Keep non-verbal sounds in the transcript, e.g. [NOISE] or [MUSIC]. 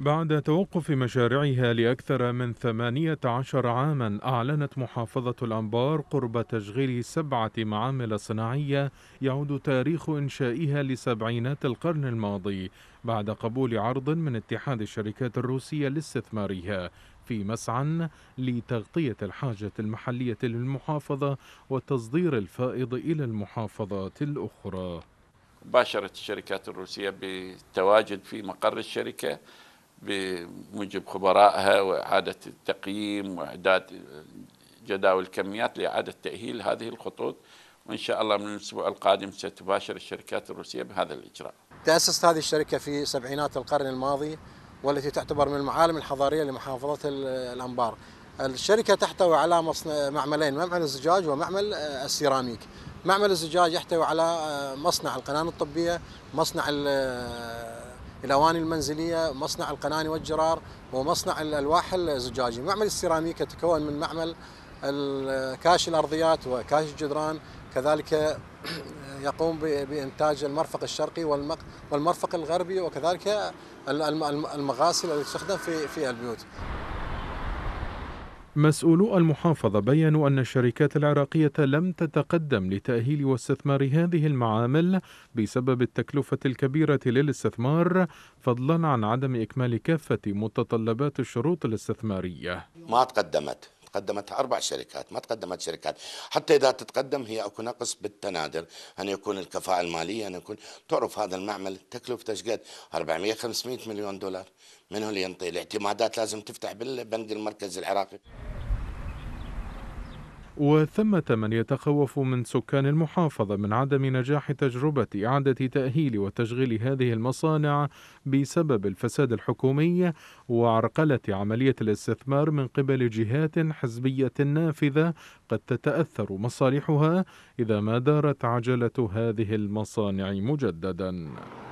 بعد توقف مشاريعها لأكثر من 18 عاما أعلنت محافظة الأنبار قرب تشغيل سبعة معامل صناعية يعود تاريخ إنشائها لسبعينات القرن الماضي بعد قبول عرض من اتحاد الشركات الروسية لاستثمارها في مسعى لتغطية الحاجة المحلية للمحافظة وتصدير الفائض إلى المحافظات الأخرى باشرت الشركات الروسية بالتواجد في مقر الشركة بموجب خبرائها وإعادة التقييم وإعداد جداول الكميات لإعادة تأهيل هذه الخطوط وإن شاء الله من الأسبوع القادم ستباشر الشركات الروسية بهذا الإجراء تأسست هذه الشركة في سبعينات القرن الماضي والتي تعتبر من المعالم الحضارية لمحافظة الأنبار الشركة تحتوي على معملين معمل الزجاج ومعمل آه، السيراميك معمل الزجاج يحتوي على آه، مصنع القنان الطبية مصنع الاواني المنزليه، مصنع القناني والجرار، ومصنع الالواح الزجاجي، معمل السيراميك يتكون من معمل كاش الارضيات وكاش الجدران، كذلك [CLEARS THROAT] يقوم بانتاج المرفق الشرقي والمرفق الغربي وكذلك المغاسل التي تستخدم في في البيوت. مسؤولو المحافظة بيّنوا أن الشركات العراقية لم تتقدم لتأهيل واستثمار هذه المعامل بسبب التكلفة الكبيرة للاستثمار فضلا عن عدم إكمال كافة متطلبات الشروط الاستثمارية ما تقدمت تقدمت أربع شركات ما تقدمت شركات حتى إذا تتقدم هي أكو نقص بالتنادر أن يكون الكفاءة المالية أن يكون تعرف هذا المعمل تكلفته تشقد 400 500 مليون دولار منه اللي ينطي الاعتمادات لازم تفتح بالبنك المركزي العراقي وثمة من يتخوف من سكان المحافظة من عدم نجاح تجربة إعادة تأهيل وتشغيل هذه المصانع بسبب الفساد الحكومي وعرقلة عملية الاستثمار من قبل جهات حزبية نافذة قد تتأثر مصالحها إذا ما دارت عجلة هذه المصانع مجددا.